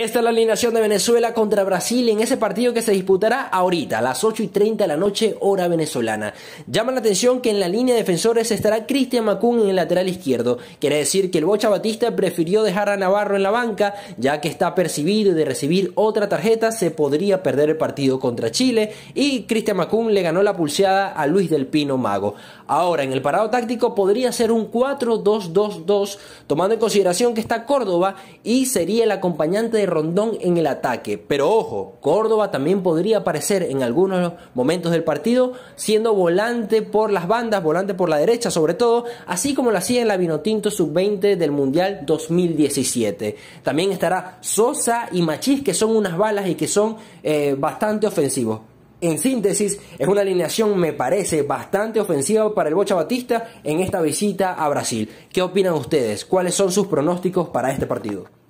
Esta es la alineación de Venezuela contra Brasil en ese partido que se disputará ahorita a las 8 y 30 de la noche hora venezolana. Llama la atención que en la línea de defensores estará Cristian Macún en el lateral izquierdo. Quiere decir que el Bocha Batista prefirió dejar a Navarro en la banca ya que está percibido y de recibir otra tarjeta se podría perder el partido contra Chile y Cristian Macún le ganó la pulseada a Luis del Pino Mago. Ahora en el parado táctico podría ser un 4-2-2-2 tomando en consideración que está Córdoba y sería el acompañante de Rondón en el ataque. Pero ojo, Córdoba también podría aparecer en algunos momentos del partido siendo volante por las bandas, volante por la derecha sobre todo, así como lo hacía en la Vinotinto Sub-20 del Mundial 2017. También estará Sosa y Machís, que son unas balas y que son eh, bastante ofensivos. En síntesis, es una alineación, me parece, bastante ofensiva para el Bocha Batista en esta visita a Brasil. ¿Qué opinan ustedes? ¿Cuáles son sus pronósticos para este partido?